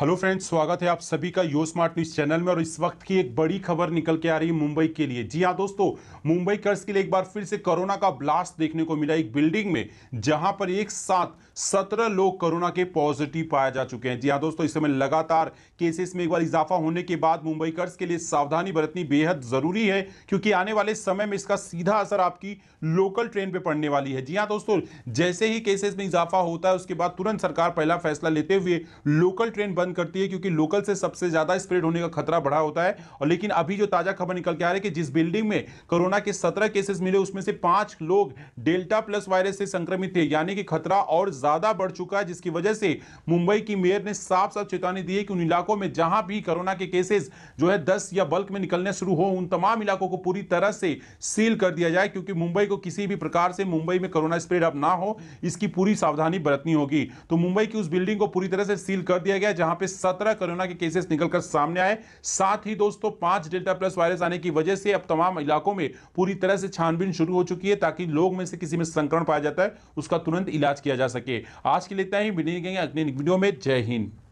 hello friends स्वागत है आप सभी का यो स्मार्ट न्यूज चैनल में और इस वक्त की एक बड़ी खबर निकल के आ रही है मुंबई के लिए जी हाँ दोस्तों मुंबई कर्ज के लिए एक बार फिर से कोरोना का ब्लास्ट देखने को मिला एक बिल्डिंग में जहां पर एक साथ सत्रह लोग कोरोना के पॉजिटिव पाए जा चुके हैं जी हाँ दोस्तों इस समय लगातार केसेस में एक बार इजाफा होने के बाद मुंबई कर्ज के लिए सावधानी बरतनी बेहद जरूरी है क्योंकि आने वाले समय में इसका सीधा असर आपकी लोकल ट्रेन पर पड़ने वाली है जी हाँ दोस्तों जैसे ही केसेस में इजाफा होता है उसके बाद तुरंत सरकार पहला फैसला लेते हुए लोकल ट्रेन बंद करती है क्योंकि लोकल से सबसे ज़्यादा स्प्रेड होने का खतरा बढ़ा होता है और लेकिन अभी जो ताज़ा खबर निकल के आ रही है कि जिस बिल्डिंग में कोरोना के सत्रह केसेस मिले उसमें से पांच लोग डेल्टा प्लस वायरस से संक्रमित थे यानी कि खतरा और ज़्यादा बढ़ चुका है जिसकी वजह से मुंबई की मेयर ने साफ साफ चेतावनी दी है कि उन इलाकों में जहां भी कोरोना के केसेस जो है दस या बल्क में निकलने शुरू हो उन तमाम इलाकों को पूरी तरह से सील कर दिया जाए क्योंकि मुंबई को किसी भी प्रकार से मुंबई में कोरोना स्प्रेड अब ना हो इसकी पूरी सावधानी बरतनी होगी तो मुंबई की उस बिल्डिंग को पूरी तरह से सील कर दिया गया जहां जहां पे 17 कोरोना के केसेस निकलकर सामने आए साथ ही दोस्तों पांच डेल्टा प्लस वायरस आने की वजह से अब तमाम इलाकों में पूरी तरह से छानबीन शुरू हो चुकी है ताकि लोग में से किसी में संक्रमण पाया जाता है उसका तुरंत इलाज किया जा सके आज के लिए इतना ही मिलेंगे अगले वीडियो में जय हिंद